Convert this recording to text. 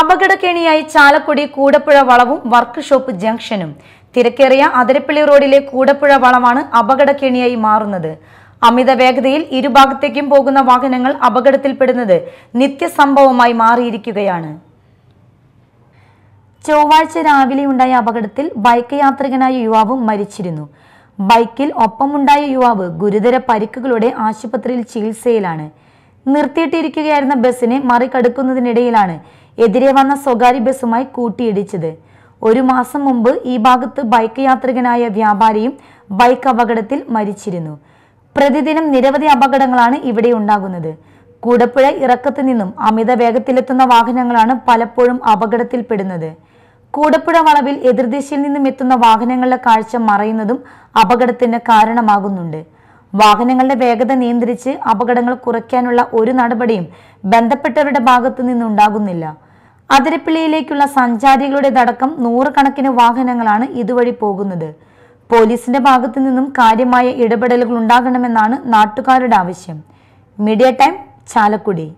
അപകടക്കേണിയായി ചാലക്കുടി കൂടപ്പുഴ വളവും വർക്ക്ഷോപ്പ് ജംഗ്ഷനും തിരക്കേറിയ അതിരപ്പള്ളി റോഡിലെ കൂടപ്പുഴ വളവാണ് അപകടക്കേണിയായി മാറുന്നത് അമിത വേഗതയിൽ ഇരുഭാഗത്തേക്കും പോകുന്ന വാഹനങ്ങൾ അപകടത്തിൽപ്പെടുന്നത് നിത്യസംഭവമായി മാറിയിരിക്കുകയാണ് ചൊവ്വാഴ്ച രാവിലെയുണ്ടായ അപകടത്തിൽ ബൈക്ക് യാത്രികനായ യുവാവും മരിച്ചിരുന്നു ബൈക്കിൽ ഒപ്പമുണ്ടായ യുവാവ് ഗുരുതര പരിക്കുകളോടെ ആശുപത്രിയിൽ ചികിത്സയിലാണ് നിർത്തിയിട്ടിരിക്കുകയായിരുന്ന ബസ്സിനെ മറികടക്കുന്നതിനിടയിലാണ് എതിരെ വന്ന സ്വകാര്യ ബസ്സുമായി കൂട്ടിയിടിച്ചത് ഒരു മാസം മുമ്പ് ഈ ഭാഗത്ത് ബൈക്ക് യാത്രികനായ വ്യാപാരിയും ബൈക്ക് അപകടത്തിൽ മരിച്ചിരുന്നു പ്രതിദിനം നിരവധി അപകടങ്ങളാണ് ഇവിടെ ഉണ്ടാകുന്നത് കൂടപ്പുഴ ഇറക്കത്ത് നിന്നും അമിത വേഗത്തിലെത്തുന്ന വാഹനങ്ങളാണ് പലപ്പോഴും അപകടത്തിൽപ്പെടുന്നത് കൂടപ്പുഴ വളവിൽ എതിർദിശയിൽ നിന്നും എത്തുന്ന വാഹനങ്ങളുടെ കാഴ്ച മറയുന്നതും അപകടത്തിന് കാരണമാകുന്നുണ്ട് വാഹനങ്ങളുടെ വേഗത നിയന്ത്രിച്ച് അപകടങ്ങൾ കുറയ്ക്കാനുള്ള ഒരു നടപടിയും ബന്ധപ്പെട്ടവരുടെ ഭാഗത്തു നിന്നുണ്ടാകുന്നില്ല അതിരപ്പിള്ളിയിലേക്കുള്ള അടക്കം നൂറുകണക്കിന് വാഹനങ്ങളാണ് ഇതുവഴി പോകുന്നത് പോലീസിന്റെ ഭാഗത്തു നിന്നും കാര്യമായ ഇടപെടലുകൾ ഉണ്ടാകണമെന്നാണ് നാട്ടുകാരുടെ ആവശ്യം മീഡിയ ടൈം ചാലക്കുടി